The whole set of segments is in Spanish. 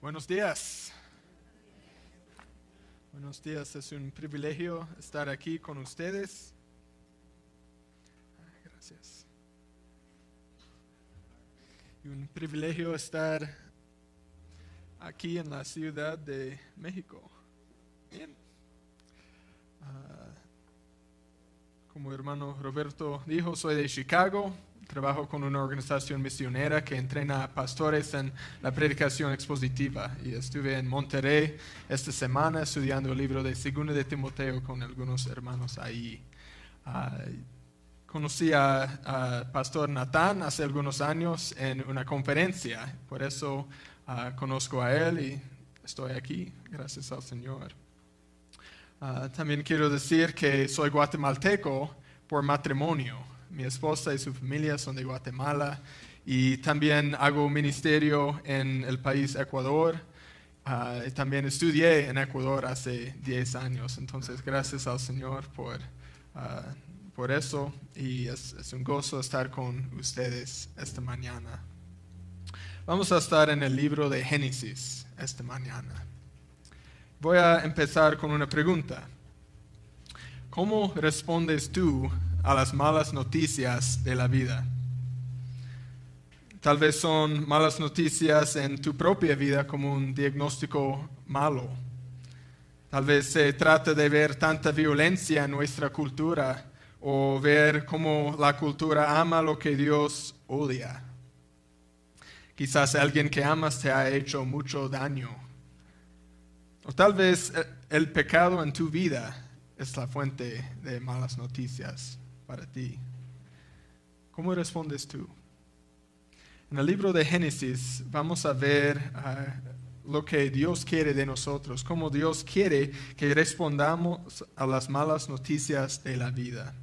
Buenos días. Buenos días, es un privilegio estar aquí con ustedes. Ah, gracias. Y un privilegio estar aquí en la Ciudad de México. Bien. Ah, como hermano Roberto dijo, soy de Chicago, Trabajo con una organización misionera que entrena a pastores en la predicación expositiva y estuve en Monterrey esta semana estudiando el libro de Segunda de Timoteo con algunos hermanos ahí. Ah, conocí a, Pastor Natán hace algunos años en una conferencia, por eso ah, conozco a él y estoy aquí, gracias al Señor. Ah, también quiero decir que soy guatemalteco por matrimonio. Mi esposa y su familia son de Guatemala y también hago ministerio en el país Ecuador. Ah, también estudié en Ecuador hace 10 años, entonces gracias al Señor por, ah, por eso y es, es un gozo estar con ustedes esta mañana. Vamos a estar en el libro de Génesis esta mañana. Voy a empezar con una pregunta. ¿Cómo respondes tú a las malas noticias de la vida. Tal vez son malas noticias en tu propia vida como un diagnóstico malo. Tal vez se trata de ver tanta violencia en nuestra cultura o ver cómo la cultura ama lo que Dios odia. Quizás alguien que amas te ha hecho mucho daño. O tal vez el pecado en tu vida es la fuente de malas noticias para ti. ¿Cómo respondes tú? En el libro de Génesis vamos a ver ah, lo que Dios quiere de nosotros, cómo Dios quiere que respondamos a las malas noticias de la vida.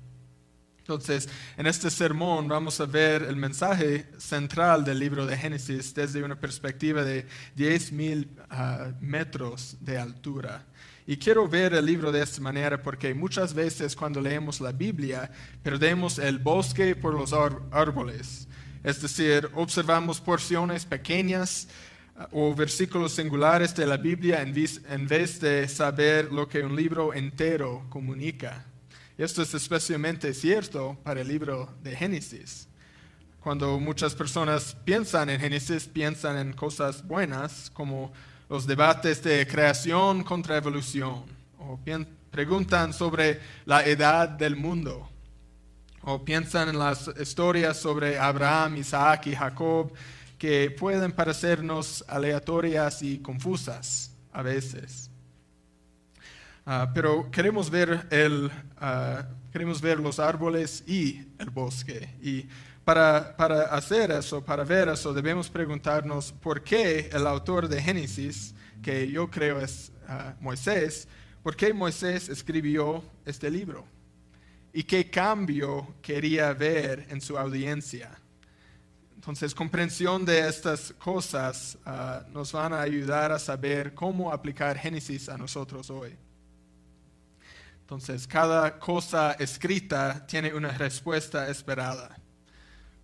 Entonces, en este sermón vamos a ver el mensaje central del libro de Génesis desde una perspectiva de 10.000 mil ah, metros de altura. Y quiero ver el libro de esta manera porque muchas veces cuando leemos la Biblia perdemos el bosque por los árboles. Es decir, observamos porciones pequeñas uh, o versículos singulares de la Biblia en vez de saber lo que un libro entero comunica. Esto es especialmente cierto para el libro de Génesis. Cuando muchas personas piensan en Génesis, piensan en cosas buenas como los debates de creación contra evolución, o preguntan sobre la edad del mundo, o piensan en las historias sobre Abraham, Isaac y Jacob, que pueden parecernos aleatorias y confusas a veces. Ah, pero queremos ver, el, ah, queremos ver los árboles y el bosque y para, para hacer eso, para ver eso, debemos preguntarnos por qué el autor de Génesis, que yo creo es ah, Moisés, por qué Moisés escribió este libro y qué cambio quería ver en su audiencia. Entonces, comprensión de estas cosas ah, nos van a ayudar a saber cómo aplicar Génesis a nosotros hoy. Entonces, cada cosa escrita tiene una respuesta esperada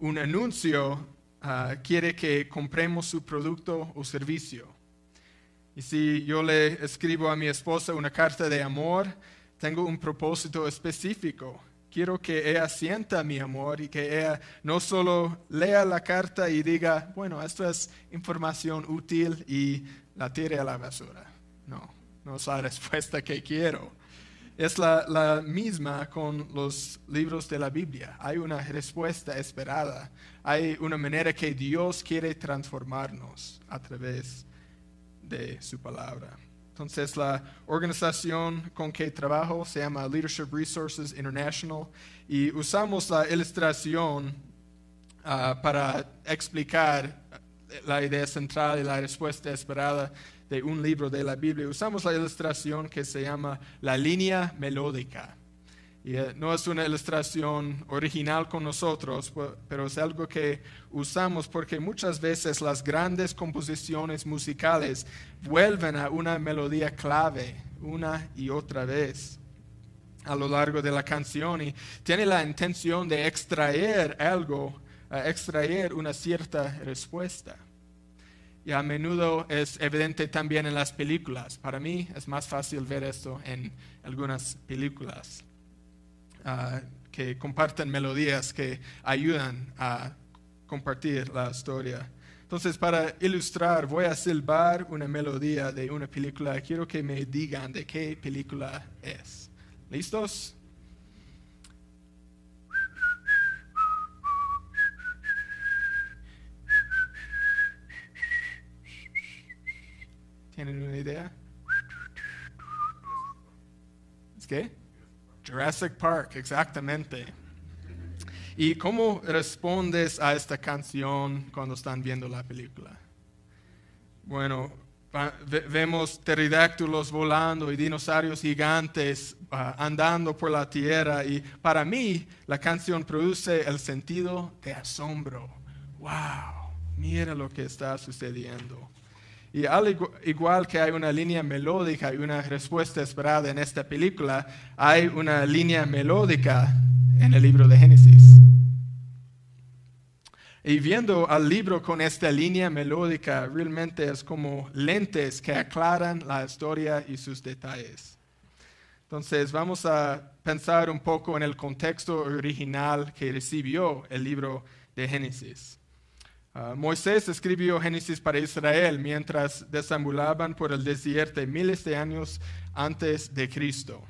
un anuncio ah, quiere que compremos su producto o servicio. Y si yo le escribo a mi esposa una carta de amor, tengo un propósito específico. Quiero que ella sienta mi amor y que ella no solo lea la carta y diga, bueno, esto es información útil y la tire a la basura. No, no es la respuesta que quiero es la, misma con los libros de la Biblia. Hay una respuesta esperada. Hay una manera que Dios quiere transformarnos a través de su palabra. Entonces, la organización con que trabajo se llama Leadership Resources International y usamos la ilustración ah, para explicar la idea central y la respuesta esperada de un libro de la Biblia, usamos la ilustración que se llama la línea melódica. Y eh, no es una ilustración original con nosotros, pero es algo que usamos porque muchas veces las grandes composiciones musicales vuelven a una melodía clave una y otra vez a lo largo de la canción y tiene la intención de extraer algo, eh, extraer una cierta respuesta. Y a menudo es evidente también en las películas. Para mí es más fácil ver esto en algunas películas ah, que comparten melodías que ayudan a compartir la historia. Entonces, para ilustrar, voy a silbar una melodía de una película. Quiero que me digan de qué película es. ¿Listos? ¿Tienen una idea? ¿Es qué? Jurassic Park, exactamente. ¿Y cómo respondes a esta canción cuando están viendo la película? Bueno, vemos pterodáctilos volando y dinosaurios gigantes ah, andando por la tierra y para mí la canción produce el sentido de asombro. ¡Wow! Mira lo que está sucediendo. Y al igual que hay una línea melódica y una respuesta esperada en esta película, hay una línea melódica en el libro de Génesis. Y viendo al libro con esta línea melódica realmente es como lentes que aclaran la historia y sus detalles. Entonces vamos a pensar un poco en el contexto original que recibió el libro de Génesis. Ah, Moisés escribió Génesis para Israel mientras desambulaban por el desierto miles de años antes de Cristo.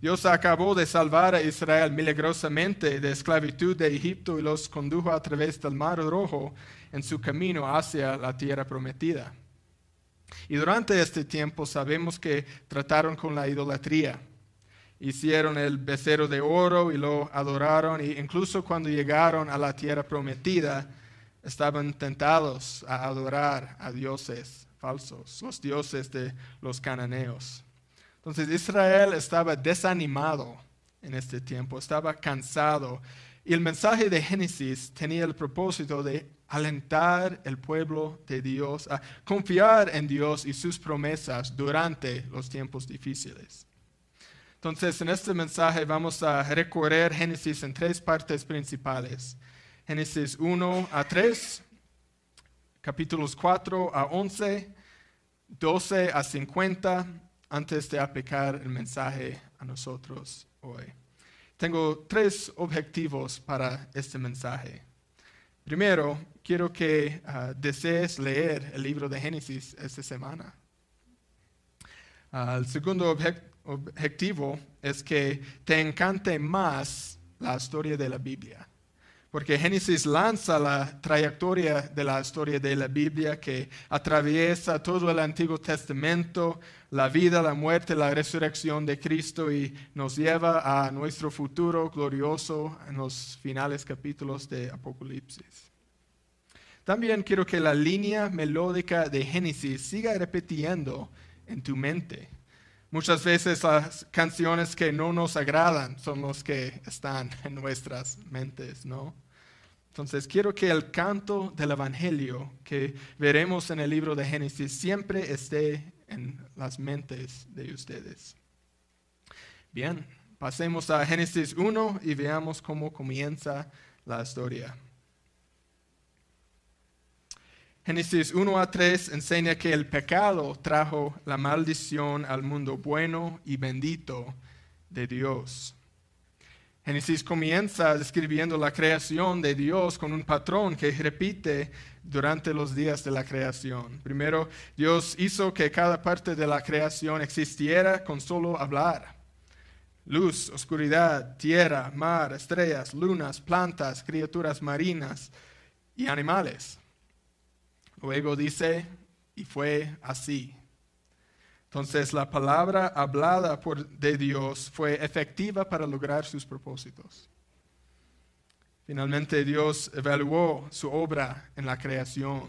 Dios acabó de salvar a Israel milagrosamente de esclavitud de Egipto y los condujo a través del Mar Rojo en su camino hacia la tierra prometida. Y durante este tiempo sabemos que trataron con la idolatría. Hicieron el becerro de oro y lo adoraron, e incluso cuando llegaron a la tierra prometida, estaban tentados a adorar a dioses falsos, los dioses de los cananeos. Entonces Israel estaba desanimado en este tiempo, estaba cansado. Y el mensaje de Génesis tenía el propósito de alentar el pueblo de Dios a confiar en Dios y sus promesas durante los tiempos difíciles. Entonces, en este mensaje vamos a recorrer Génesis en tres partes principales. Génesis 1 a 3, capítulos 4 a 11, 12 a 50, antes de aplicar el mensaje a nosotros hoy. Tengo tres objetivos para este mensaje. Primero, quiero que ah, desees leer el libro de Génesis esta semana. Ah, el segundo objetivo es que te encante más la historia de la Biblia. Porque Génesis lanza la trayectoria de la historia de la Biblia que atraviesa todo el Antiguo Testamento, la vida, la muerte, la resurrección de Cristo y nos lleva a nuestro futuro glorioso en los finales capítulos de Apocalipsis. También quiero que la línea melódica de Génesis siga repitiendo en tu mente. Muchas veces las canciones que no nos agradan son las que están en nuestras mentes, ¿no? Entonces quiero que el canto del Evangelio que veremos en el libro de Génesis siempre esté en las mentes de ustedes. Bien, pasemos a Génesis 1 y veamos cómo comienza la historia. Génesis 1 a 3 enseña que el pecado trajo la maldición al mundo bueno y bendito de Dios. Génesis comienza describiendo la creación de Dios con un patrón que repite durante los días de la creación. Primero, Dios hizo que cada parte de la creación existiera con solo hablar. Luz, oscuridad, tierra, mar, estrellas, lunas, plantas, criaturas marinas y animales. Luego dice, y fue así. Entonces la palabra hablada por, de Dios fue efectiva para lograr sus propósitos. Finalmente Dios evaluó su obra en la creación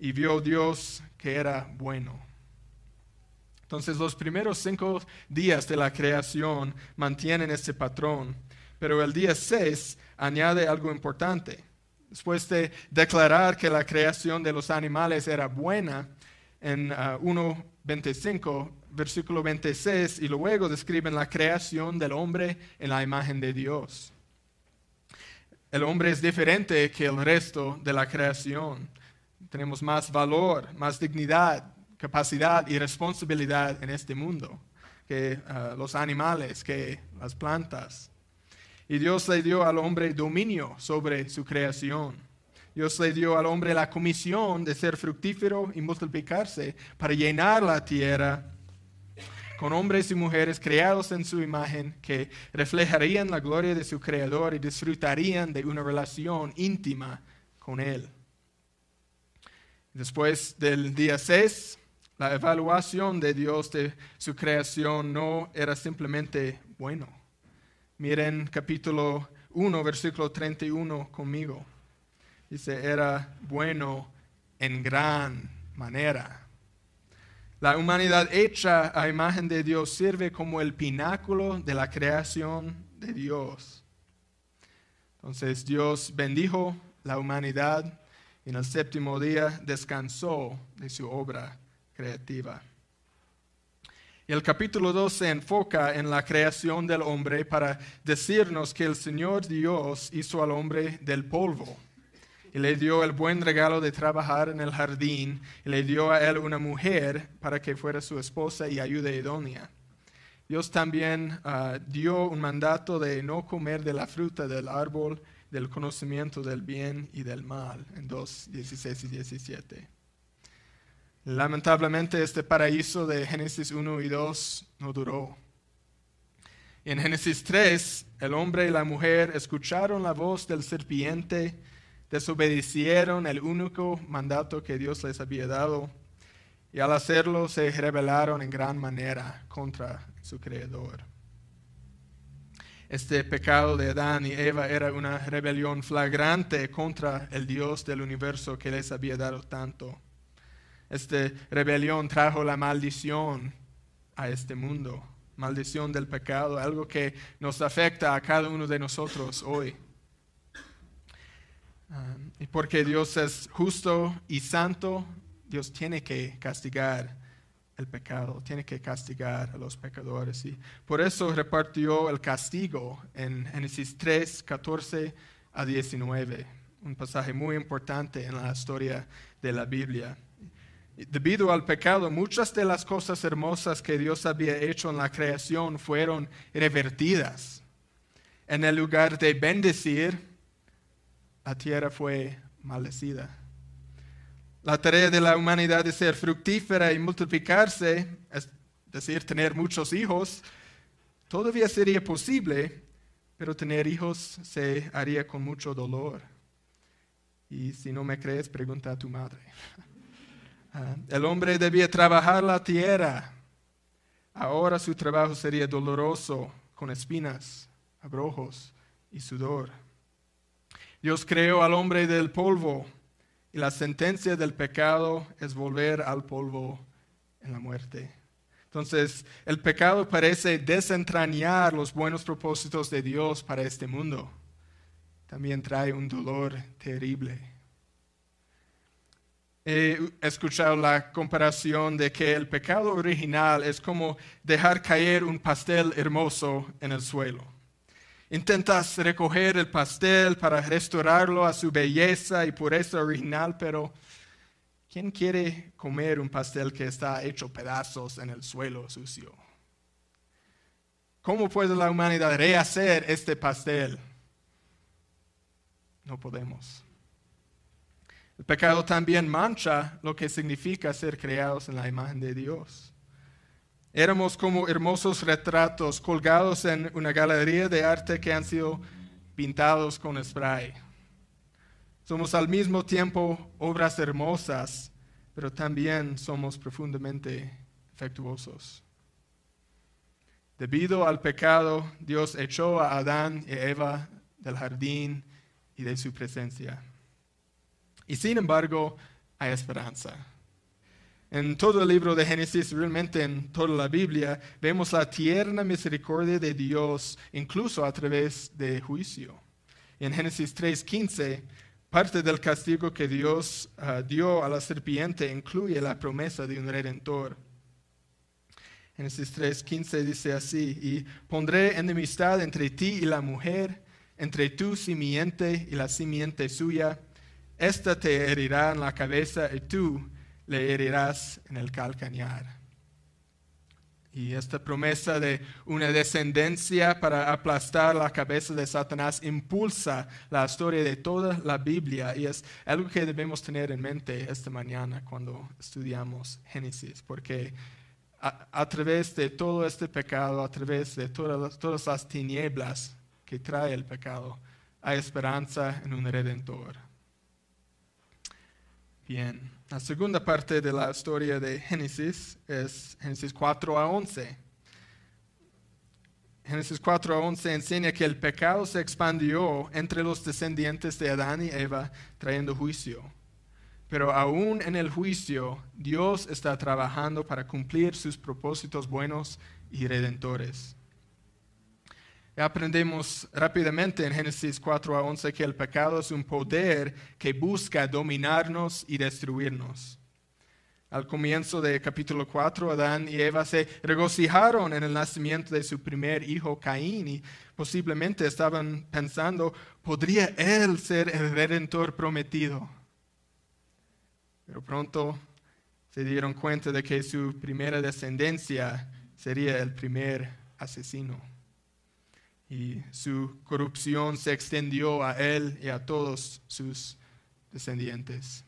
y vio Dios que era bueno. Entonces los primeros cinco días de la creación mantienen este patrón, pero el día seis añade algo importante. Después de declarar que la creación de los animales era buena, en ah, uno, 25, versículo 26, y luego describen la creación del hombre en la imagen de Dios. El hombre es diferente que el resto de la creación. Tenemos más valor, más dignidad, capacidad y responsabilidad en este mundo que ah, los animales, que las plantas. Y Dios le dio al hombre dominio sobre su creación. Dios le dio al hombre la comisión de ser fructífero y multiplicarse para llenar la tierra con hombres y mujeres creados en su imagen que reflejarían la gloria de su Creador y disfrutarían de una relación íntima con Él. Después del día 6, la evaluación de Dios de su creación no era simplemente bueno. Miren capítulo 1, versículo 31 conmigo. Dice, era bueno en gran manera. La humanidad hecha a imagen de Dios sirve como el pináculo de la creación de Dios. Entonces Dios bendijo la humanidad y en el séptimo día descansó de su obra creativa. el capítulo 2 se enfoca en la creación del hombre para decirnos que el Señor Dios hizo al hombre del polvo y le dio el buen regalo de trabajar en el jardín y le dio a él una mujer para que fuera su esposa y ayuda idónea. Dios también ah, dio un mandato de no comer de la fruta del árbol del conocimiento del bien y del mal en 2, 16 y 17. Lamentablemente este paraíso de Génesis 1 y 2 no duró. En Génesis 3, el hombre y la mujer escucharon la voz del serpiente desobedecieron el único mandato que Dios les había dado y al hacerlo se rebelaron en gran manera contra su Creador. Este pecado de Adán y Eva era una rebelión flagrante contra el Dios del universo que les había dado tanto. Esta rebelión trajo la maldición a este mundo, maldición del pecado, algo que nos afecta a cada uno de nosotros hoy. Um, y porque Dios es justo y santo, Dios tiene que castigar el pecado, tiene que castigar a los pecadores. Y por eso repartió el castigo en Génesis 3, 14 a 19, un pasaje muy importante en la historia de la Biblia. Debido al pecado, muchas de las cosas hermosas que Dios había hecho en la creación fueron revertidas. En el lugar de bendecir, la tierra fue maldecida. La tarea de la humanidad es ser fructífera y multiplicarse, es decir, tener muchos hijos, todavía sería posible, pero tener hijos se haría con mucho dolor. Y si no me crees, pregunta a tu madre. Ah, el hombre debía trabajar la tierra. Ahora su trabajo sería doloroso, con espinas, abrojos y sudor. Dios creó al hombre del polvo y la sentencia del pecado es volver al polvo en la muerte. Entonces, el pecado parece desentrañar los buenos propósitos de Dios para este mundo. También trae un dolor terrible. He escuchado la comparación de que el pecado original es como dejar caer un pastel hermoso en el suelo. Intentas recoger el pastel para restaurarlo a su belleza y pureza original, pero ¿quién quiere comer un pastel que está hecho pedazos en el suelo sucio? ¿Cómo puede la humanidad rehacer este pastel? No podemos. El pecado también mancha lo que significa ser creados en la imagen de Dios. Éramos como hermosos retratos colgados en una galería de arte que han sido pintados con spray. Somos al mismo tiempo obras hermosas, pero también somos profundamente afectuosos. Debido al pecado, Dios echó a Adán y Eva del jardín y de su presencia. Y sin embargo, hay esperanza. En todo el libro de Génesis, realmente en toda la Biblia, vemos la tierna misericordia de Dios, incluso a través de juicio. En Génesis 3:15, parte del castigo que Dios ah, dio a la serpiente incluye la promesa de un redentor. Génesis 3:15 dice así, y pondré enemistad entre ti y la mujer, entre tu simiente y la simiente suya, ésta te herirá en la cabeza y tú le herirás en el calcañar. Y esta promesa de una descendencia para aplastar la cabeza de Satanás impulsa la historia de toda la Biblia y es algo que debemos tener en mente esta mañana cuando estudiamos Génesis, porque a, través de todo este pecado, a través de todas las tinieblas que trae el pecado, hay esperanza en un redentor. Bien, la segunda parte de la historia de Génesis es Génesis 4 a 11. Génesis 4 a 11 enseña que el pecado se expandió entre los descendientes de Adán y Eva, trayendo juicio. Pero aún en el juicio, Dios está trabajando para cumplir sus propósitos buenos y redentores. Aprendemos rápidamente en Génesis 4 a 11 que el pecado es un poder que busca dominarnos y destruirnos. Al comienzo de capítulo 4, Adán y Eva se regocijaron en el nacimiento de su primer hijo Caín y posiblemente estaban pensando, ¿podría él ser el redentor prometido? Pero pronto se dieron cuenta de que su primera descendencia sería el primer asesino y su corrupción se extendió a él y a todos sus descendientes.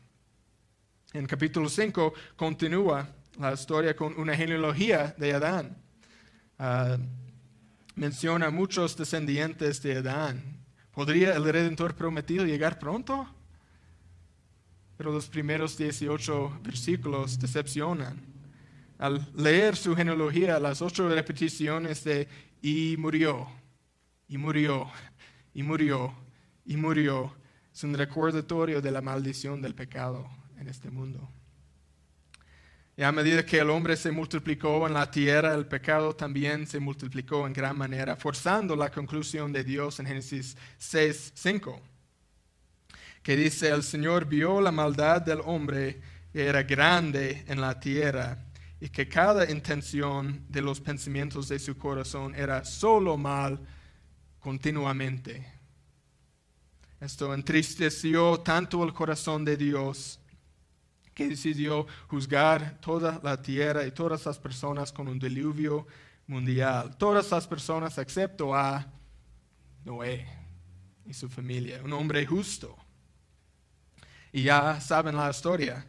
En capítulo 5 continúa la historia con una genealogía de Adán. Ah, menciona muchos descendientes de Adán. ¿Podría el redentor prometido llegar pronto? Pero los primeros 18 versículos decepcionan. Al leer su genealogía, las ocho repeticiones de y murió y murió, y murió, y murió. Es un recordatorio de la maldición del pecado en este mundo. Y a medida que el hombre se multiplicó en la tierra, el pecado también se multiplicó en gran manera, forzando la conclusión de Dios en Génesis 6, 5, que dice, el Señor vio la maldad del hombre que era grande en la tierra y que cada intención de los pensamientos de su corazón era solo mal continuamente. Esto entristeció tanto el corazón de Dios que decidió juzgar toda la tierra y todas las personas con un diluvio mundial. Todas las personas excepto a Noé y su familia, un hombre justo. Y ya saben la historia.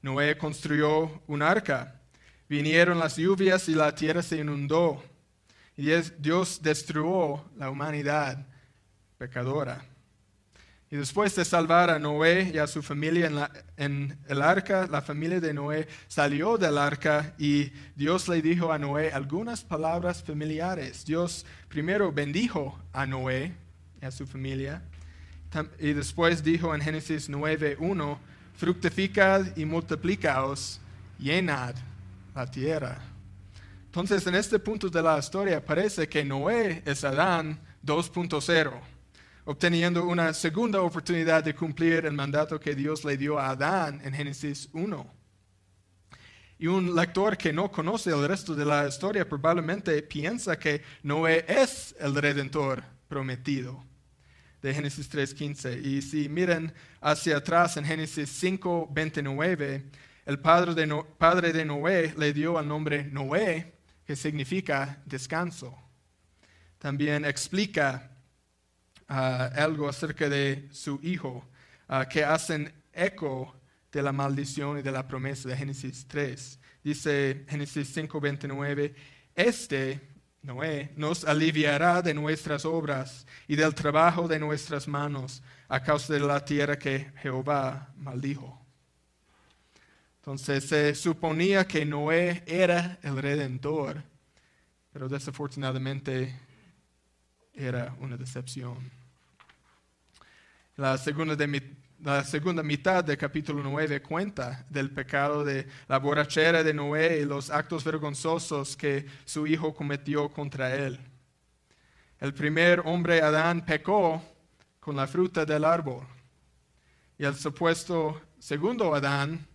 Noé construyó un arca. Vinieron las lluvias y la tierra se inundó. Y Dios destruyó la humanidad pecadora. Y después de salvar a Noé y a su familia en, en, el arca, la familia de Noé salió del arca y Dios le dijo a Noé algunas palabras familiares. Dios primero bendijo a Noé y a su familia y después dijo en Génesis 9.1, fructificad y multiplicaos, llenad la tierra. Entonces, en este punto de la historia parece que Noé es Adán 2.0, obteniendo una segunda oportunidad de cumplir el mandato que Dios le dio a Adán en Génesis 1. Y un lector que no conoce el resto de la historia probablemente piensa que Noé es el redentor prometido de Génesis 3.15. Y si miren hacia atrás en Génesis 5.29, el padre de, padre de Noé le dio el nombre Noé que significa descanso. También explica ah, algo acerca de su hijo, ah, que hacen eco de la maldición y de la promesa de Génesis 3. Dice Génesis 5:29, este, Noé, nos aliviará de nuestras obras y del trabajo de nuestras manos a causa de la tierra que Jehová maldijo. Entonces se suponía que Noé era el redentor, pero desafortunadamente era una decepción. La segunda, mitad del capítulo 9 cuenta del pecado de la borrachera de Noé y los actos vergonzosos que su hijo cometió contra él. El primer hombre, Adán, pecó con la fruta del árbol. Y el supuesto segundo Adán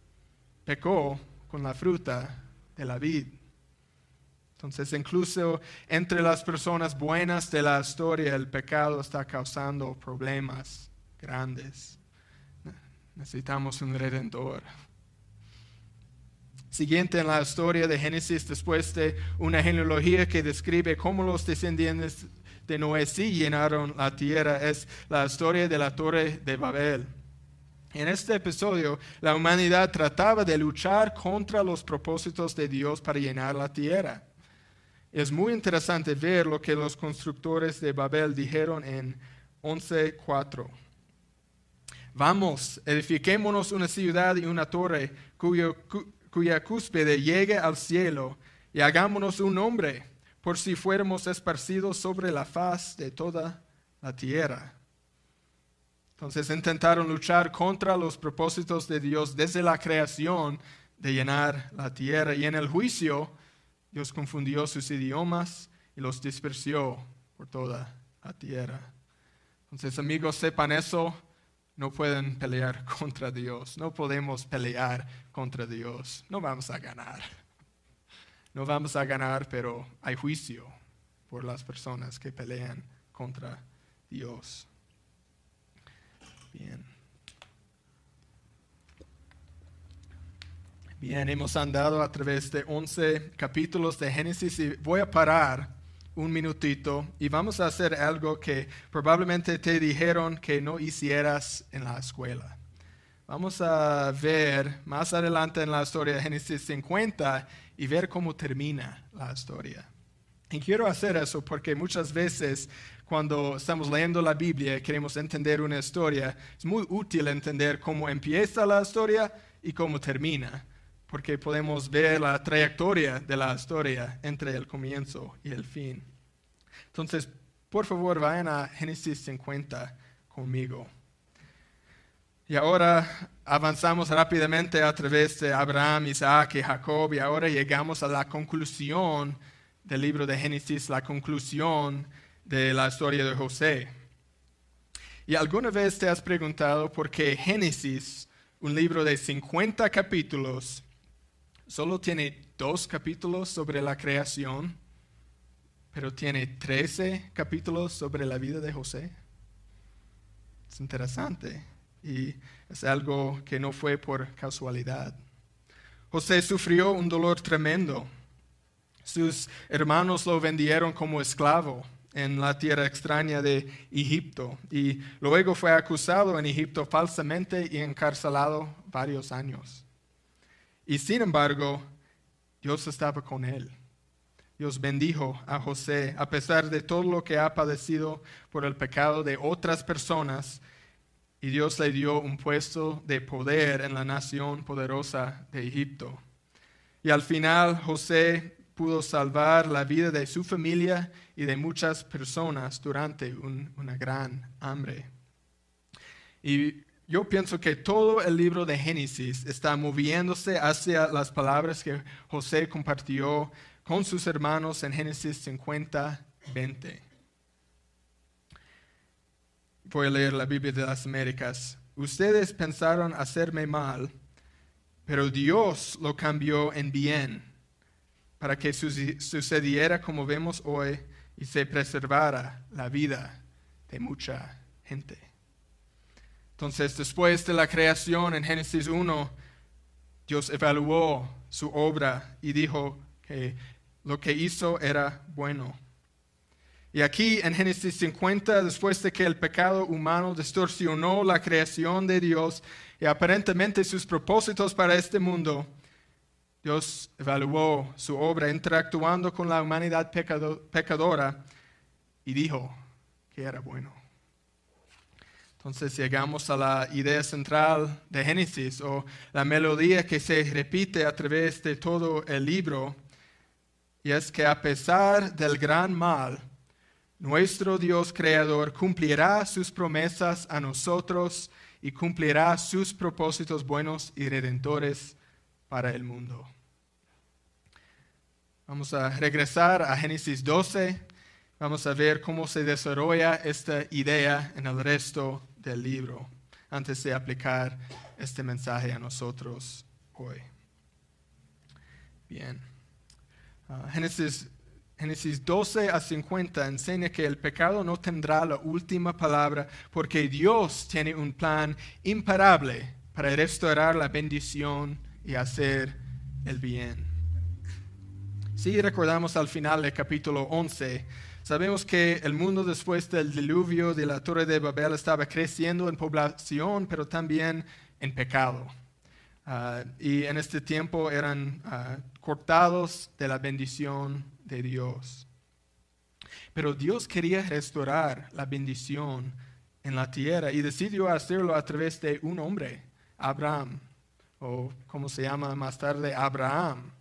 pecó con la fruta de la vid. Entonces, incluso entre las personas buenas de la historia, el pecado está causando problemas grandes. Necesitamos un redentor. Siguiente en la historia de Génesis, después de una genealogía que describe cómo los descendientes de Noé sí llenaron la tierra, es la historia de la torre de Babel. En este episodio, la humanidad trataba de luchar contra los propósitos de Dios para llenar la tierra. Es muy interesante ver lo que los constructores de Babel dijeron en 11.4. Vamos, edifiquémonos una ciudad y una torre cuya cúspide llegue al cielo y hagámonos un nombre por si fuéramos esparcidos sobre la faz de toda la tierra. Entonces intentaron luchar contra los propósitos de Dios desde la creación de llenar la tierra. Y en el juicio, Dios confundió sus idiomas y los dispersó por toda la tierra. Entonces, amigos, sepan eso, no pueden pelear contra Dios, no podemos pelear contra Dios, no vamos a ganar. No vamos a ganar, pero hay juicio por las personas que pelean contra Dios. Bien. Bien, hemos andado a través de 11 capítulos de Génesis y voy a parar un minutito y vamos a hacer algo que probablemente te dijeron que no hicieras en la escuela. Vamos a ver más adelante en la historia de Génesis 50 y ver cómo termina la historia. Y quiero hacer eso porque muchas veces cuando estamos leyendo la Biblia y queremos entender una historia, es muy útil entender cómo empieza la historia y cómo termina, porque podemos ver la trayectoria de la historia entre el comienzo y el fin. Entonces, por favor, vayan a Génesis 50 conmigo. Y ahora avanzamos rápidamente a través de Abraham, Isaac y Jacob y ahora llegamos a la conclusión del libro de Génesis, la conclusión de la historia de José. ¿Y alguna vez te has preguntado por qué Génesis, un libro de 50 capítulos, solo tiene dos capítulos sobre la creación, pero tiene 13 capítulos sobre la vida de José? Es interesante y es algo que no fue por casualidad. José sufrió un dolor tremendo. Sus hermanos lo vendieron como esclavo en la tierra extraña de Egipto y luego fue acusado en Egipto falsamente y encarcelado varios años. Y sin embargo, Dios estaba con él. Dios bendijo a José a pesar de todo lo que ha padecido por el pecado de otras personas y Dios le dio un puesto de poder en la nación poderosa de Egipto. Y al final José pudo salvar la vida de su familia y de muchas personas durante una gran hambre. Y yo pienso que todo el libro de Génesis está moviéndose hacia las palabras que José compartió con sus hermanos en Génesis 50, 20. Voy a leer la Biblia de las Américas. Ustedes pensaron hacerme mal, pero Dios lo cambió en bien para que sucediera como vemos hoy y se preservara la vida de mucha gente. Entonces, después de la creación en Génesis 1, Dios evaluó su obra y dijo que lo que hizo era bueno. Y aquí en Génesis 50, después de que el pecado humano distorsionó la creación de Dios y aparentemente sus propósitos para este mundo, Dios evaluó su obra interactuando con la humanidad pecadora y dijo que era bueno. Entonces llegamos a la idea central de Génesis o la melodía que se repite a través de todo el libro y es que a pesar del gran mal, nuestro Dios creador cumplirá sus promesas a nosotros y cumplirá sus propósitos buenos y redentores para el mundo. Vamos a regresar a Génesis 12. Vamos a ver cómo se desarrolla esta idea en el resto del libro antes de aplicar este mensaje a nosotros hoy. Bien. Ah, Génesis, Génesis 12 a 50 enseña que el pecado no tendrá la última palabra porque Dios tiene un plan imparable para restaurar la bendición y hacer el bien. Si recordamos al final del capítulo 11, sabemos que el mundo después del diluvio de la Torre de Babel estaba creciendo en población, pero también en pecado. Ah, y en este tiempo eran ah, cortados de la bendición de Dios. Pero Dios quería restaurar la bendición en la tierra y decidió hacerlo a través de un hombre, Abraham o como se llama más tarde, Abraham.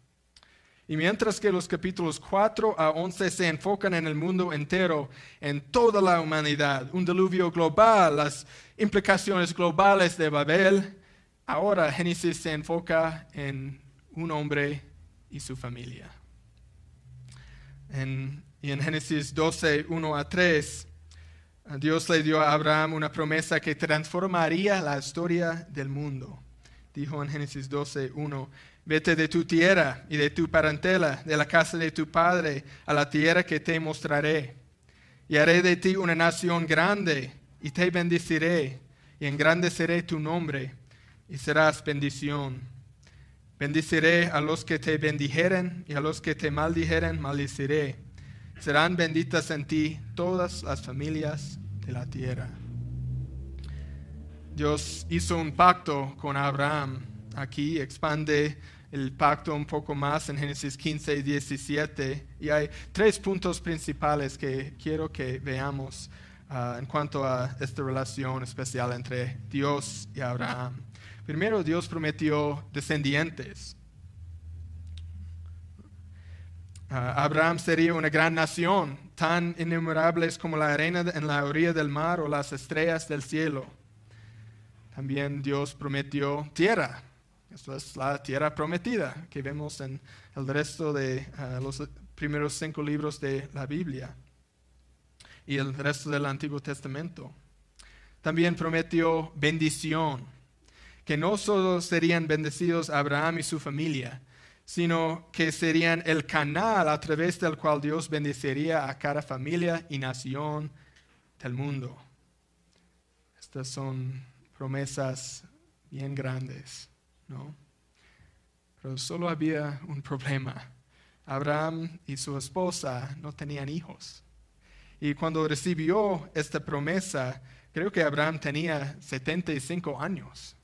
Y mientras que los capítulos 4 a 11 se enfocan en el mundo entero, en toda la humanidad, un diluvio global, las implicaciones globales de Babel, ahora Génesis se enfoca en un hombre y su familia. y en Génesis 12, 1 a 3, Dios le dio a Abraham una promesa que transformaría la historia del mundo dijo en Génesis 12, vete de tu tierra y de tu parentela, de la casa de tu padre, a la tierra que te mostraré. Y haré de ti una nación grande, y te bendeciré, y engrandeceré tu nombre, y serás bendición. Bendiciré a los que te bendijeren, y a los que te maldijeren, maldiciré. Serán benditas en ti todas las familias de la tierra. Dios hizo un pacto con Abraham. Aquí expande el pacto un poco más en Génesis 15 y 17. Y hay tres puntos principales que quiero que veamos ah, en cuanto a esta relación especial entre Dios y Abraham. Primero, Dios prometió descendientes. Ah, Abraham sería una gran nación, tan innumerables como la arena en la orilla del mar o las estrellas del cielo. También Dios prometió tierra. Esto es la tierra prometida que vemos en el resto de ah, los primeros cinco libros de la Biblia y el resto del Antiguo Testamento. También prometió bendición, que no solo serían bendecidos Abraham y su familia, sino que serían el canal a través del cual Dios bendeciría a cada familia y nación del mundo. Estas son promesas bien grandes, ¿no? Pero solo había un problema. Abraham y su esposa no tenían hijos. Y cuando recibió esta promesa, creo que Abraham tenía 75 años.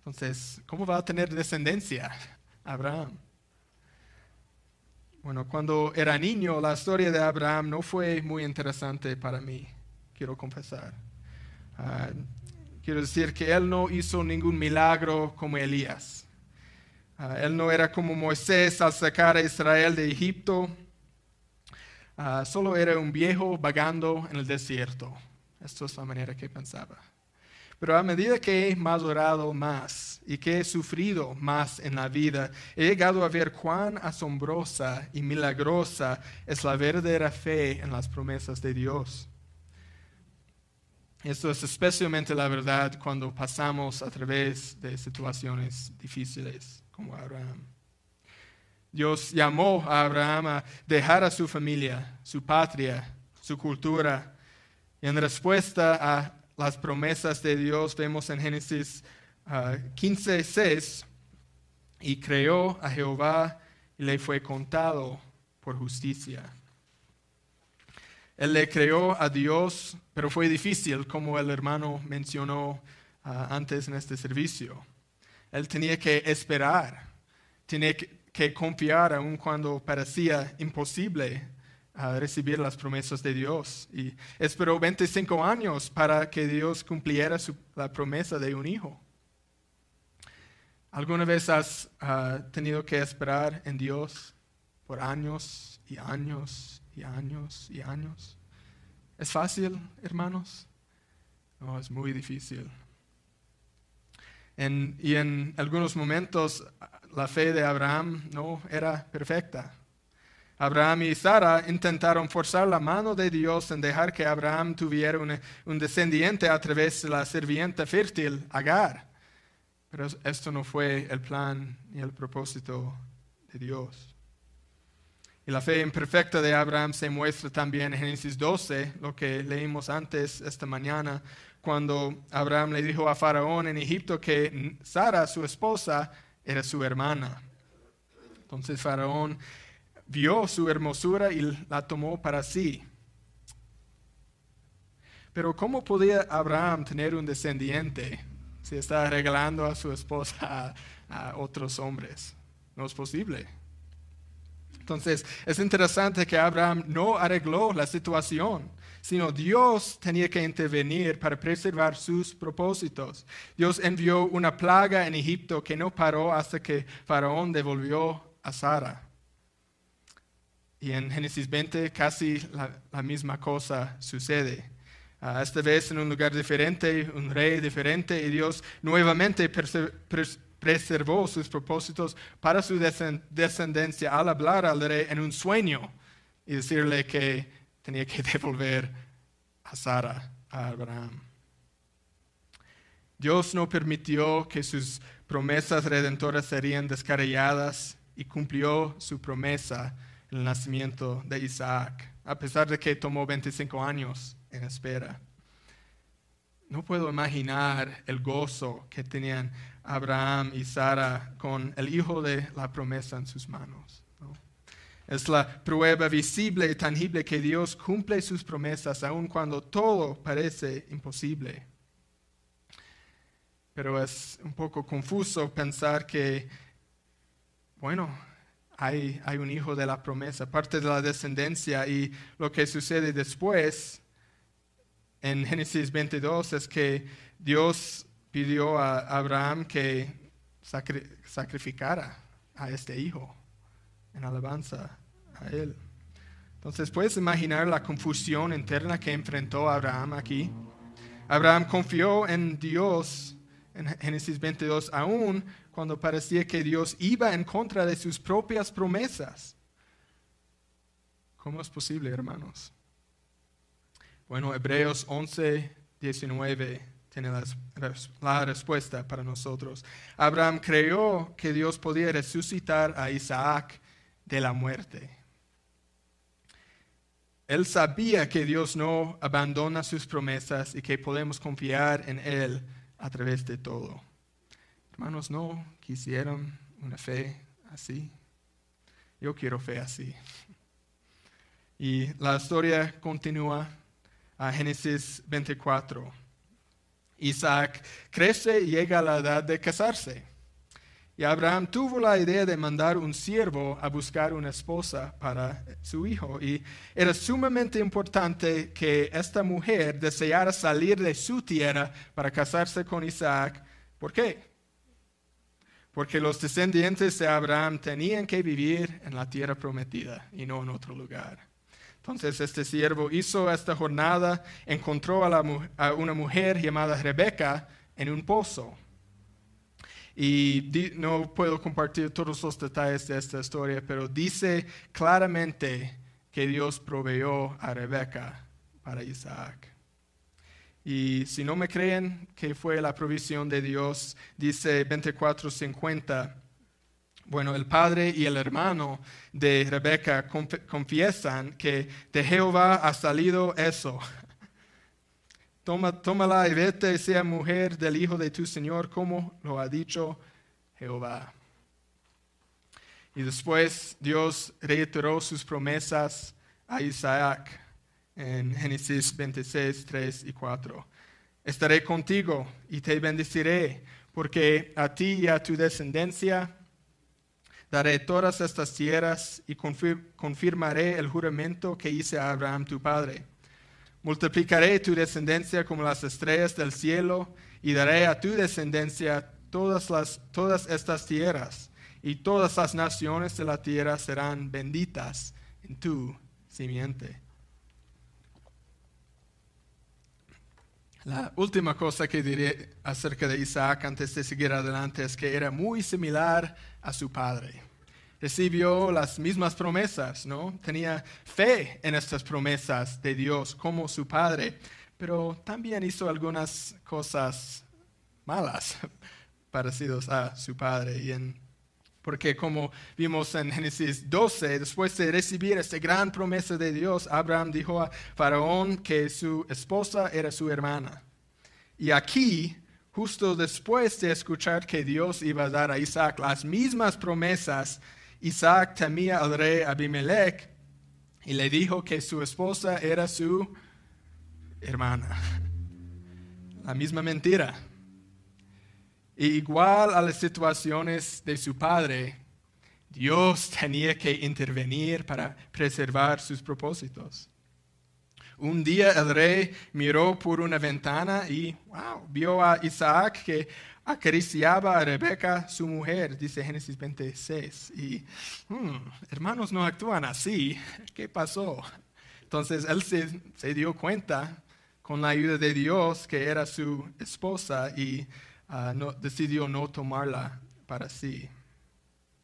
Entonces, ¿cómo va a tener descendencia Abraham? Bueno, cuando era niño, la historia de Abraham no fue muy interesante para mí, quiero confesar. Ah, Quiero decir que él no hizo ningún milagro como Elías. Ah, él no era como Moisés al sacar a Israel de Egipto. Ah, solo era un viejo vagando en el desierto. Esto es la manera que pensaba. Pero a medida que he madurado más y que he sufrido más en la vida, he llegado a ver cuán asombrosa y milagrosa es la verdadera fe en las promesas de Dios. Esto es especialmente la verdad cuando pasamos a través de situaciones difíciles como Abraham. Dios llamó a Abraham a dejar a su familia, su patria, su cultura. Y en respuesta a las promesas de Dios vemos en Génesis 15, ah, y creó a Jehová y le fue contado por justicia. Él le creó a Dios, pero fue difícil, como el hermano mencionó ah, antes en este servicio. Él tenía que esperar, tenía que, confiar aun cuando parecía imposible ah, recibir las promesas de Dios. Y esperó 25 años para que Dios cumpliera la promesa de un hijo. ¿Alguna vez has ah, tenido que esperar en Dios por años y años y años y años. ¿Es fácil, hermanos? No, es muy difícil. y en algunos momentos la fe de Abraham no era perfecta. Abraham y Sara intentaron forzar la mano de Dios en dejar que Abraham tuviera un, descendiente a través de la sirvienta fértil, Agar. Pero esto no fue el plan ni el propósito de Dios. Y la fe imperfecta de Abraham se muestra también en Génesis 12, lo que leímos antes esta mañana, cuando Abraham le dijo a Faraón en Egipto que Sara, su esposa, era su hermana. Entonces Faraón vio su hermosura y la tomó para sí. Pero ¿cómo podía Abraham tener un descendiente si estaba regalando a su esposa a otros hombres? No es posible. Entonces, es interesante que Abraham no arregló la situación, sino Dios tenía que intervenir para preservar sus propósitos. Dios envió una plaga en Egipto que no paró hasta que Faraón devolvió a Sara. Y en Génesis 20 casi la, misma cosa sucede. Ah, esta vez en un lugar diferente, un rey diferente, y Dios nuevamente preservó sus propósitos para su descendencia al hablar al rey en un sueño y decirle que tenía que devolver a Sara, a Abraham. Dios no permitió que sus promesas redentoras serían descarrilladas y cumplió su promesa en el nacimiento de Isaac, a pesar de que tomó 25 años en espera. No puedo imaginar el gozo que tenían Abraham y Sara con el hijo de la promesa en sus manos. Es la prueba visible y tangible que Dios cumple sus promesas aun cuando todo parece imposible. Pero es un poco confuso pensar que, bueno, hay, hay un hijo de la promesa, parte de la descendencia, y lo que sucede después en Génesis 22 es que Dios pidió a Abraham que sacrificara a este hijo en alabanza a él. Entonces, ¿puedes imaginar la confusión interna que enfrentó Abraham aquí? Abraham confió en Dios en Génesis 22, aún cuando parecía que Dios iba en contra de sus propias promesas. ¿Cómo es posible, hermanos? Bueno, Hebreos 11, 19 tiene la, respuesta para nosotros. Abraham creyó que Dios podía resucitar a Isaac de la muerte. Él sabía que Dios no abandona sus promesas y que podemos confiar en Él a través de todo. Hermanos, ¿no quisieron una fe así? Yo quiero fe así. Y la historia continúa a Génesis 24. Isaac crece y llega a la edad de casarse. Y Abraham tuvo la idea de mandar un siervo a buscar una esposa para su hijo. Y era sumamente importante que esta mujer deseara salir de su tierra para casarse con Isaac. ¿Por qué? Porque los descendientes de Abraham tenían que vivir en la tierra prometida y no en otro lugar. Entonces este siervo hizo esta jornada, encontró a, una mujer llamada Rebeca en un pozo. Y no puedo compartir todos los detalles de esta historia, pero dice claramente que Dios proveyó a Rebeca para Isaac. Y si no me creen que fue la provisión de Dios, dice 24:50. Bueno, el padre y el hermano de Rebeca confiesan que de Jehová ha salido eso. Toma, tómala y vete, sea mujer del hijo de tu Señor, como lo ha dicho Jehová. Y después Dios reiteró sus promesas a Isaac en Génesis 26, 3 y 4. Estaré contigo y te bendeciré, porque a ti y a tu descendencia daré todas estas tierras y confirmaré el juramento que hice a Abraham tu padre. Multiplicaré tu descendencia como las estrellas del cielo y daré a tu descendencia todas, todas estas tierras y todas las naciones de la tierra serán benditas en tu simiente. La última cosa que diré acerca de Isaac antes de seguir adelante es que era muy similar a su padre. Recibió las mismas promesas, ¿no? Tenía fe en estas promesas de Dios como su padre, pero también hizo algunas cosas malas parecidas a su padre. Y en porque como vimos en Génesis 12, después de recibir esta gran promesa de Dios, Abraham dijo a Faraón que su esposa era su hermana. Y aquí, justo después de escuchar que Dios iba a dar a Isaac las mismas promesas, Isaac temía al rey Abimelech y le dijo que su esposa era su hermana. La misma mentira igual a las situaciones de su padre, Dios tenía que intervenir para preservar sus propósitos. Un día el rey miró por una ventana y, wow, vio a Isaac que acariciaba a Rebeca, su mujer, dice Génesis 26. Y, hmm, hermanos no actúan así, ¿qué pasó? Entonces él se, se dio cuenta, con la ayuda de Dios, que era su esposa y Ah, decidió no tomarla para sí.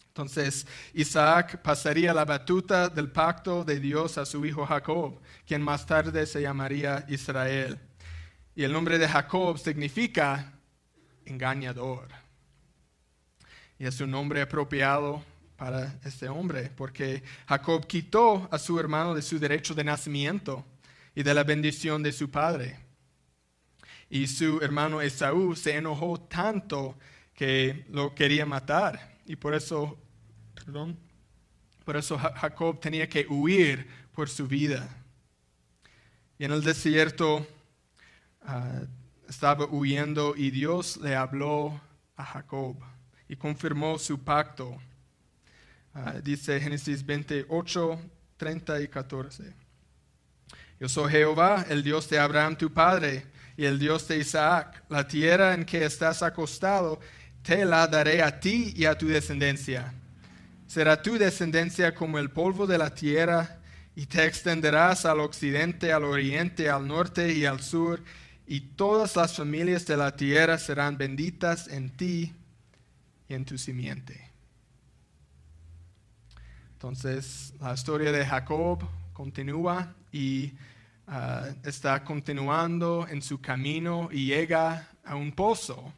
Entonces Isaac pasaría la batuta del pacto de Dios a su hijo Jacob, quien más tarde se llamaría Israel. Y el nombre de Jacob significa engañador. Y es un nombre apropiado para este hombre, porque Jacob quitó a su hermano de su derecho de nacimiento y de la bendición de su padre y su hermano Esaú se enojó tanto que lo quería matar. Y por eso, por eso Jacob tenía que huir por su vida. Y en el desierto ah, estaba huyendo y Dios le habló a Jacob y confirmó su pacto. Ah, dice Génesis 28, 30 y 14. Yo soy Jehová, el Dios de Abraham tu padre y el Dios de Isaac. La tierra en que estás acostado te la daré a ti y a tu descendencia. Será tu descendencia como el polvo de la tierra, y te extenderás al occidente, al oriente, al norte y al sur, y todas las familias de la tierra serán benditas en ti y en tu simiente. Entonces, la historia de Jacob continúa y Ah, está continuando en su camino y llega a un pozo.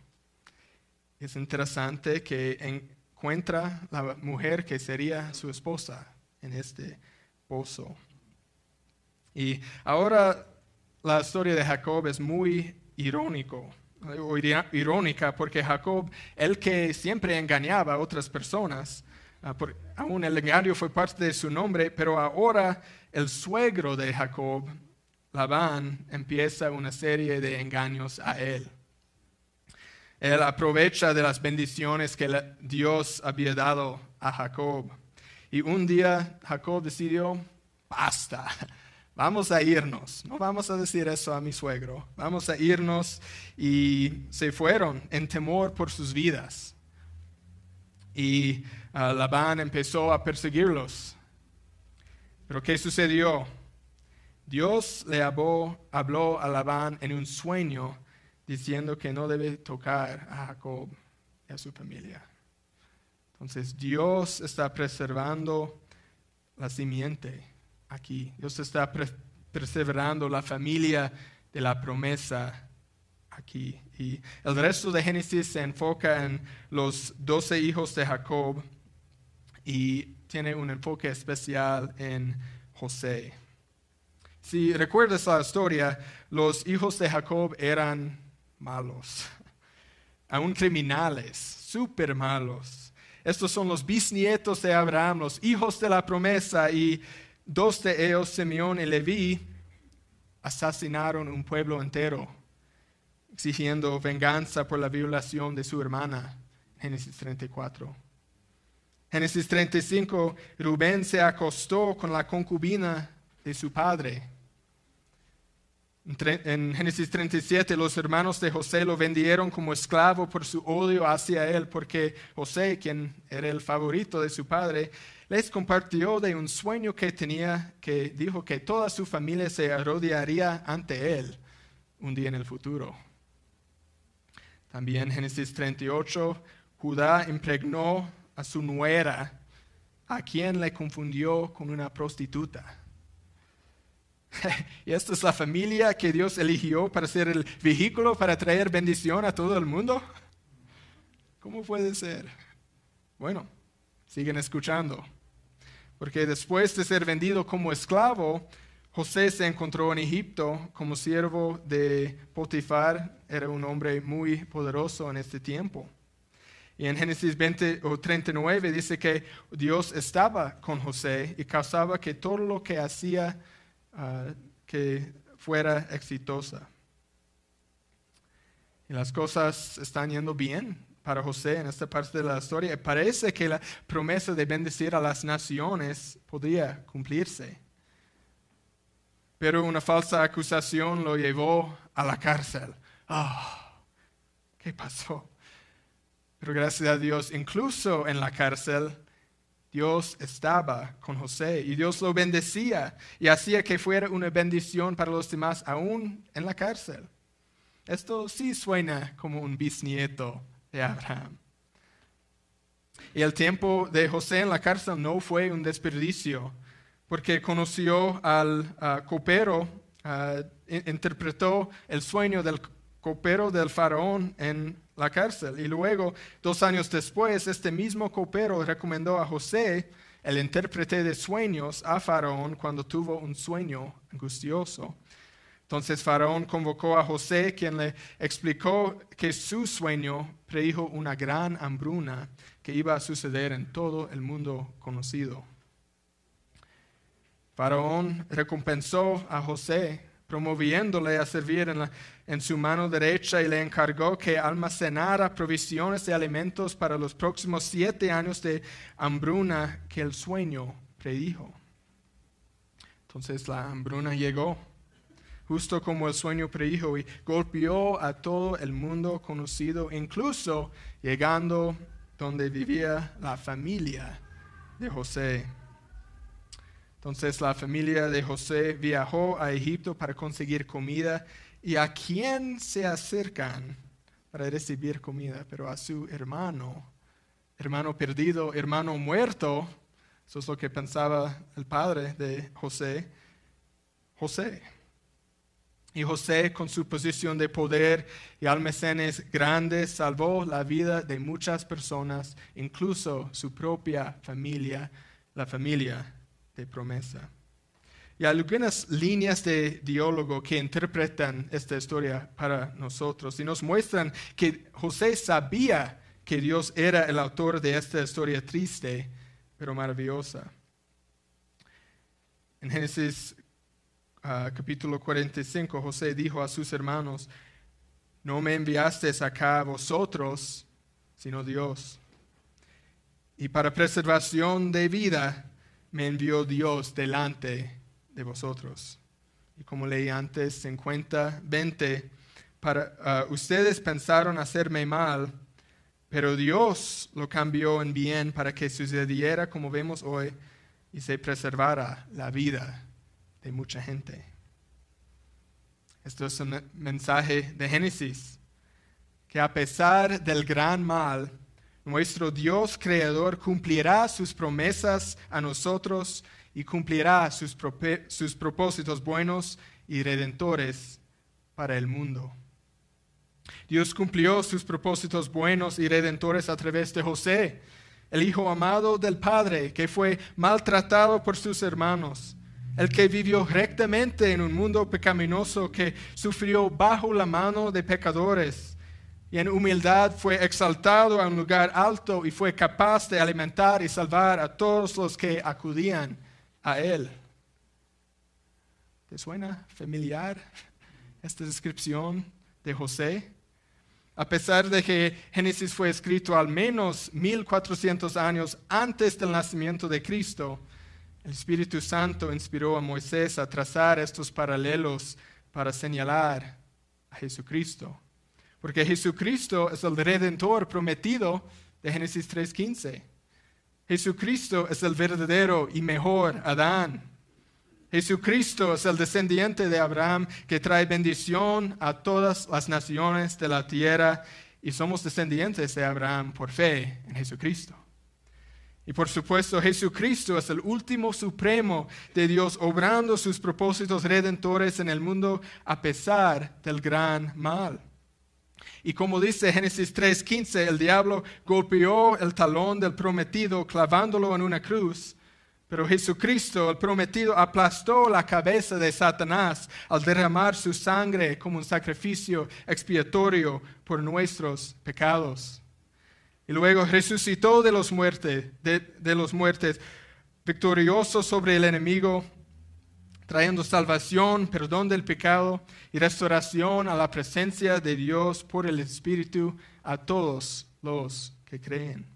Es interesante que encuentra la mujer que sería su esposa en este pozo. Y ahora la historia de Jacob es muy irónico, irónica, porque Jacob, el que siempre engañaba a otras personas, ah, aún el engaño fue parte de su nombre, pero ahora el suegro de Jacob Labán empieza una serie de engaños a él. Él aprovecha de las bendiciones que Dios había dado a Jacob. Y un día Jacob decidió, basta, vamos a irnos. No vamos a decir eso a mi suegro. Vamos a irnos. Y se fueron en temor por sus vidas. Y ah, Labán empezó a perseguirlos. Pero ¿qué sucedió? Dios le habló, a Labán en un sueño diciendo que no debe tocar a Jacob y a su familia. Entonces Dios está preservando la simiente aquí. Dios está preservando la familia de la promesa aquí. Y el resto de Génesis se enfoca en los doce hijos de Jacob y tiene un enfoque especial en José. Si recuerdas la historia, los hijos de Jacob eran malos, aún criminales, súper malos. Estos son los bisnietos de Abraham, los hijos de la promesa, y dos de ellos, Simeón y Leví, asesinaron un pueblo entero, exigiendo venganza por la violación de su hermana. Génesis 34. Génesis 35, Rubén se acostó con la concubina de su padre en Génesis 37 los hermanos de José lo vendieron como esclavo por su odio hacia él, porque José, quien era el favorito de su padre, les compartió de un sueño que tenía que dijo que toda su familia se arrodillaría ante él un día en el futuro. También Génesis 38, Judá impregnó a su nuera, a quien le confundió con una prostituta. y esta es la familia que Dios eligió para ser el vehículo para traer bendición a todo el mundo. ¿Cómo puede ser? Bueno, siguen escuchando. Porque después de ser vendido como esclavo, José se encontró en Egipto como siervo de Potifar. Era un hombre muy poderoso en este tiempo. Y en Génesis 20 o 39 dice que Dios estaba con José y causaba que todo lo que hacía que fuera exitosa. Y las cosas están yendo bien para José en esta parte de la historia. Parece que la promesa de bendecir a las naciones podría cumplirse. Pero una falsa acusación lo llevó a la cárcel. Ah, ¿Qué pasó? Pero gracias a Dios, incluso en la cárcel, Dios estaba con José y Dios lo bendecía y hacía que fuera una bendición para los demás aún en la cárcel. Esto sí suena como un bisnieto de Abraham. Y el tiempo de José en la cárcel no fue un desperdicio, porque conoció al copero, interpretó el sueño del copero del faraón en la cárcel. Y luego, dos años después, este mismo copero recomendó a José, el intérprete de sueños, a Faraón cuando tuvo un sueño angustioso. Entonces Faraón convocó a José, quien le explicó que su sueño predijo una gran hambruna que iba a suceder en todo el mundo conocido. Faraón recompensó a José promoviéndole a servir en, en, su mano derecha y le encargó que almacenara provisiones de alimentos para los próximos siete años de hambruna que el sueño predijo. Entonces la hambruna llegó, justo como el sueño predijo, y golpeó a todo el mundo conocido, incluso llegando donde vivía la familia de José. Entonces la familia de José viajó a Egipto para conseguir comida y a quién se acercan para recibir comida, pero a su hermano, hermano perdido, hermano muerto. Eso es lo que pensaba el padre de José, José. Y José, con su posición de poder y almacenes grandes, salvó la vida de muchas personas, incluso su propia familia, la familia de promesa. Y hay algunas líneas de diálogo que interpretan esta historia para nosotros y nos muestran que José sabía que Dios era el autor de esta historia triste, pero maravillosa. En Génesis ah, capítulo 45, José dijo a sus hermanos, no me enviasteis acá vosotros, sino Dios. Y para preservación de vida, me envió Dios delante de vosotros. Y como leí antes, 50, 20, para, ah, ustedes pensaron hacerme mal, pero Dios lo cambió en bien para que sucediera como vemos hoy y se preservara la vida de mucha gente. Esto es un mensaje de Génesis, que a pesar del gran mal, nuestro Dios creador cumplirá sus promesas a nosotros y cumplirá sus, sus propósitos buenos y redentores para el mundo. Dios cumplió sus propósitos buenos y redentores a través de José, el hijo amado del Padre, que fue maltratado por sus hermanos, el que vivió rectamente en un mundo pecaminoso, que sufrió bajo la mano de pecadores y en humildad fue exaltado a un lugar alto y fue capaz de alimentar y salvar a todos los que acudían a él. ¿Te suena familiar esta descripción de José? A pesar de que Génesis fue escrito al menos 1400 años antes del nacimiento de Cristo, el Espíritu Santo inspiró a Moisés a trazar estos paralelos para señalar a Jesucristo porque Jesucristo es el redentor prometido de Génesis 3.15. Jesucristo es el verdadero y mejor Adán. Jesucristo es el descendiente de Abraham que trae bendición a todas las naciones de la tierra y somos descendientes de Abraham por fe en Jesucristo. Y por supuesto, Jesucristo es el último supremo de Dios, obrando sus propósitos redentores en el mundo a pesar del gran mal. Y como dice Génesis 3:15, el diablo golpeó el talón del prometido clavándolo en una cruz. Pero Jesucristo, el prometido, aplastó la cabeza de Satanás al derramar su sangre como un sacrificio expiatorio por nuestros pecados. Y luego resucitó de los, muertes, de, los victorioso sobre el enemigo trayendo salvación, perdón del pecado y restauración a la presencia de Dios por el Espíritu a todos los que creen.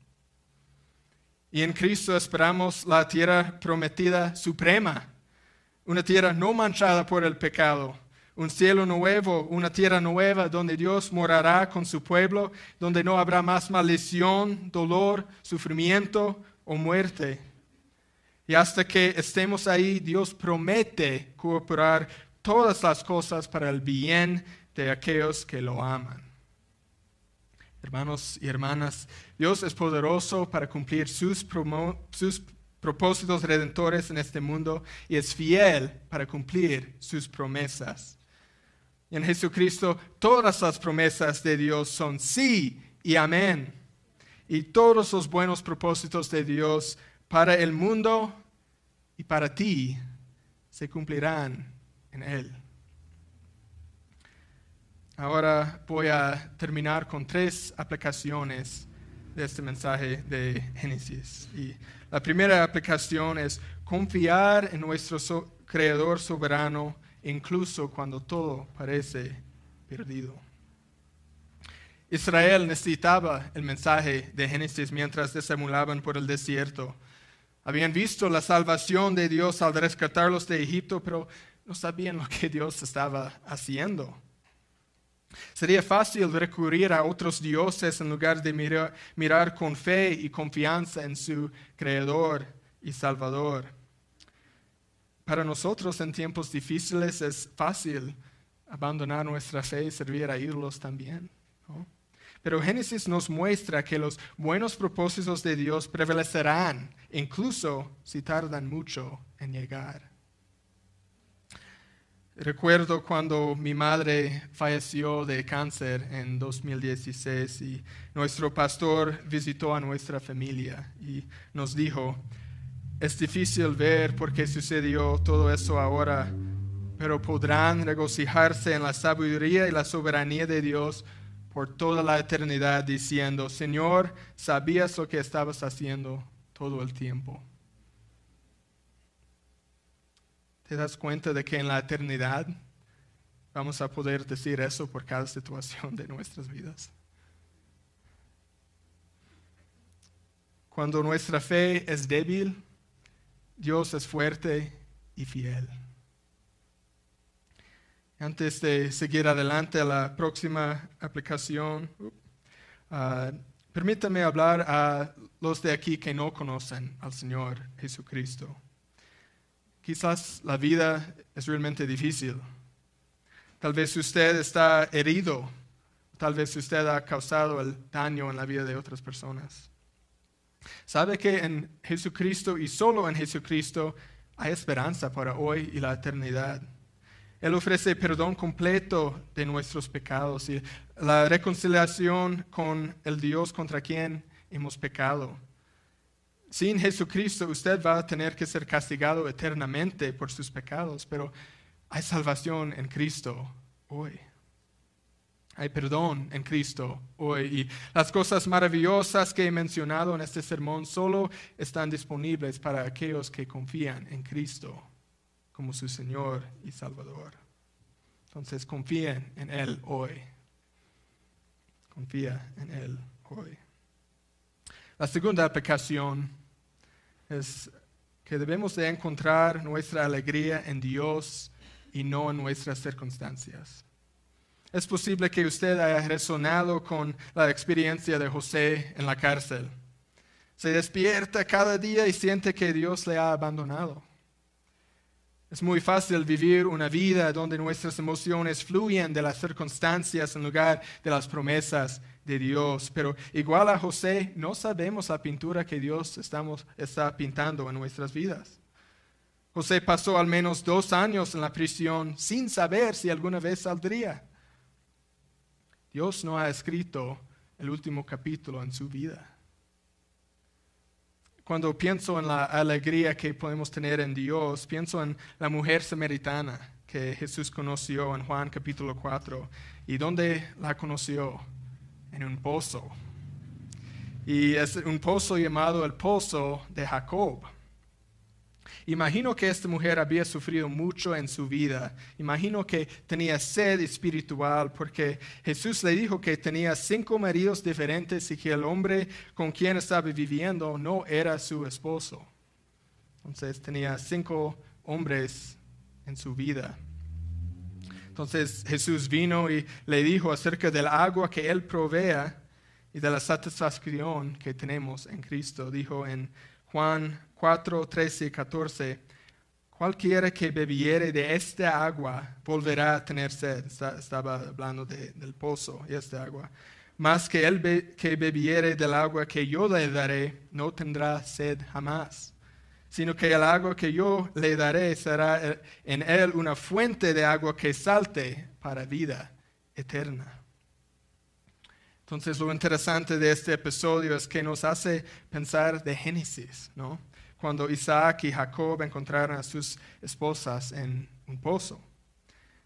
Y en Cristo esperamos la tierra prometida suprema, una tierra no manchada por el pecado, un cielo nuevo, una tierra nueva donde Dios morará con su pueblo, donde no habrá más maldición, dolor, sufrimiento o muerte. Y hasta que estemos ahí, Dios promete cooperar todas las cosas para el bien de aquellos que lo aman. Hermanos y hermanas, Dios es poderoso para cumplir sus, propósitos redentores en este mundo y es fiel para cumplir sus promesas. En Jesucristo todas las promesas de Dios son sí y amén. Y todos los buenos propósitos de Dios para el mundo y para ti se cumplirán en él. Ahora voy a terminar con tres aplicaciones de este mensaje de Génesis. Y la primera aplicación es confiar en nuestro Creador soberano incluso cuando todo parece perdido. Israel necesitaba el mensaje de Génesis mientras desemulaban por el desierto habían visto la salvación de Dios al rescatarlos de Egipto, pero no sabían lo que Dios estaba haciendo. Sería fácil recurrir a otros dioses en lugar de mirar, con fe y confianza en su Creador y Salvador. Para nosotros en tiempos difíciles es fácil abandonar nuestra fe y servir a ídolos también. Pero Génesis nos muestra que los buenos propósitos de Dios prevalecerán, incluso si tardan mucho en llegar. Recuerdo cuando mi madre falleció de cáncer en 2016 y nuestro pastor visitó a nuestra familia y nos dijo, es difícil ver por qué sucedió todo eso ahora, pero podrán regocijarse en la sabiduría y la soberanía de Dios por toda la eternidad diciendo, Señor, sabías lo que estabas haciendo todo el tiempo. ¿Te das cuenta de que en la eternidad vamos a poder decir eso por cada situación de nuestras vidas? Cuando nuestra fe es débil, Dios es fuerte y fiel. Antes de seguir adelante a la próxima aplicación, uh, permítame hablar a los de aquí que no conocen al Señor Jesucristo. Quizás la vida es realmente difícil. Tal vez usted está herido, tal vez usted ha causado el daño en la vida de otras personas. Sabe que en Jesucristo y solo en Jesucristo hay esperanza para hoy y la eternidad. Él ofrece perdón completo de nuestros pecados y la reconciliación con el Dios contra quien hemos pecado. Sin Jesucristo usted va a tener que ser castigado eternamente por sus pecados, pero hay salvación en Cristo hoy. Hay perdón en Cristo hoy. Y las cosas maravillosas que he mencionado en este sermón solo están disponibles para aquellos que confían en Cristo como su Señor y Salvador. Entonces confíen en Él hoy. Confía en Él hoy. La segunda aplicación es que debemos de encontrar nuestra alegría en Dios y no en nuestras circunstancias. Es posible que usted haya resonado con la experiencia de José en la cárcel. Se despierta cada día y siente que Dios le ha abandonado. Es muy fácil vivir una vida donde nuestras emociones fluyen de las circunstancias en lugar de las promesas de Dios. Pero igual a José, no sabemos la pintura que Dios está pintando en nuestras vidas. José pasó al menos dos años en la prisión sin saber si alguna vez saldría. Dios no ha escrito el último capítulo en su vida. Cuando pienso en la alegría que podemos tener en Dios, pienso en la mujer samaritana que Jesús conoció en Juan capítulo 4. ¿Y dónde la conoció? En un pozo. Y es un pozo llamado el pozo de Jacob. Imagino que esta mujer había sufrido mucho en su vida. Imagino que tenía sed espiritual porque Jesús le dijo que tenía cinco maridos diferentes y que el hombre con quien estaba viviendo no era su esposo. Entonces tenía cinco hombres en su vida. Entonces Jesús vino y le dijo acerca del agua que Él provea y de la satisfacción que tenemos en Cristo. Dijo en Juan 4, 13 y 14, cualquiera que bebiere de esta agua volverá a tener sed. estaba hablando del pozo y esta agua. más que el que bebiere del agua que yo le daré no tendrá sed jamás, sino que el agua que yo le daré será eh, en él una fuente de agua que salte para vida eterna. Entonces lo interesante de este episodio es que nos hace pensar de Génesis, ¿no? cuando Isaac y Jacob encontraron a sus esposas en un pozo.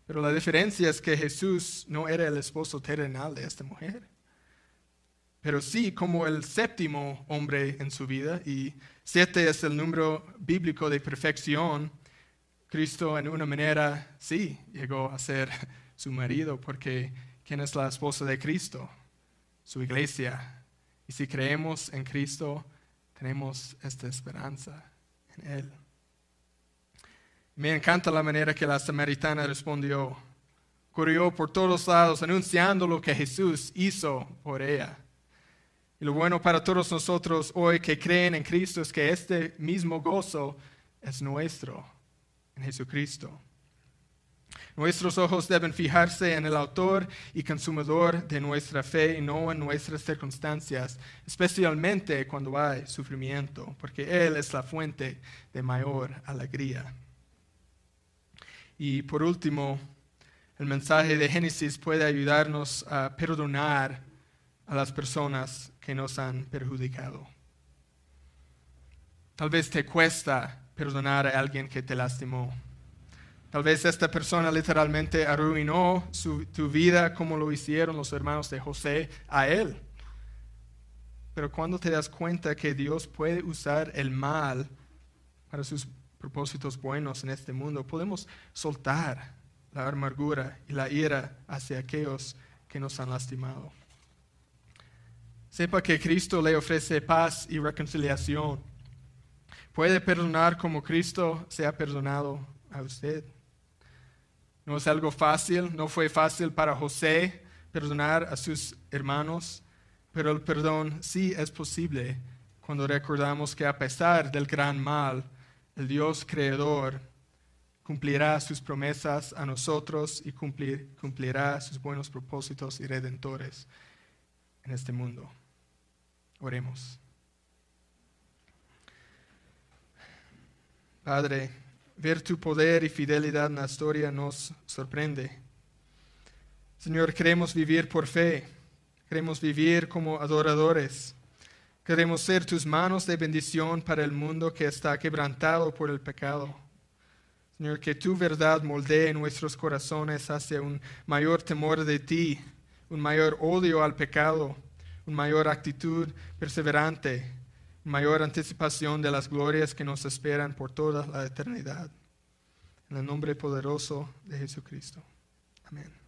Pero la diferencia es que Jesús no era el esposo terrenal de esta mujer, pero sí como el séptimo hombre en su vida, y siete es el número bíblico de perfección. Cristo en una manera sí llegó a ser su marido, porque ¿quién es la esposa de Cristo? Su iglesia. Y si creemos en Cristo, tenemos esta esperanza en Él. Me encanta la manera que la samaritana respondió. Corrió por todos lados anunciando lo que Jesús hizo por ella. Y lo bueno para todos nosotros hoy que creen en Cristo es que este mismo gozo es nuestro en Jesucristo. Nuestros ojos deben fijarse en el autor y consumador de nuestra fe y no en nuestras circunstancias, especialmente cuando hay sufrimiento, porque Él es la fuente de mayor alegría. Y por último, el mensaje de Génesis puede ayudarnos a perdonar a las personas que nos han perjudicado. Tal vez te cuesta perdonar a alguien que te lastimó Tal vez esta persona literalmente arruinó su, tu vida como lo hicieron los hermanos de José a él. Pero cuando te das cuenta que Dios puede usar el mal para sus propósitos buenos en este mundo, podemos soltar la amargura y la ira hacia aquellos que nos han lastimado. Sepa que Cristo le ofrece paz y reconciliación. Puede perdonar como Cristo se ha perdonado a usted. No es algo fácil, no fue fácil para José perdonar a sus hermanos, pero el perdón sí es posible cuando recordamos que a pesar del gran mal, el Dios creador cumplirá sus promesas a nosotros y cumplirá sus buenos propósitos y redentores en este mundo. Oremos. Padre, Ver tu poder y fidelidad en la historia nos sorprende. Señor, queremos vivir por fe, queremos vivir como adoradores, queremos ser tus manos de bendición para el mundo que está quebrantado por el pecado. Señor, que tu verdad moldee nuestros corazones hacia un mayor temor de ti, un mayor odio al pecado, una mayor actitud perseverante mayor anticipación de las glorias que nos esperan por toda la eternidad. En el nombre poderoso de Jesucristo. Amén.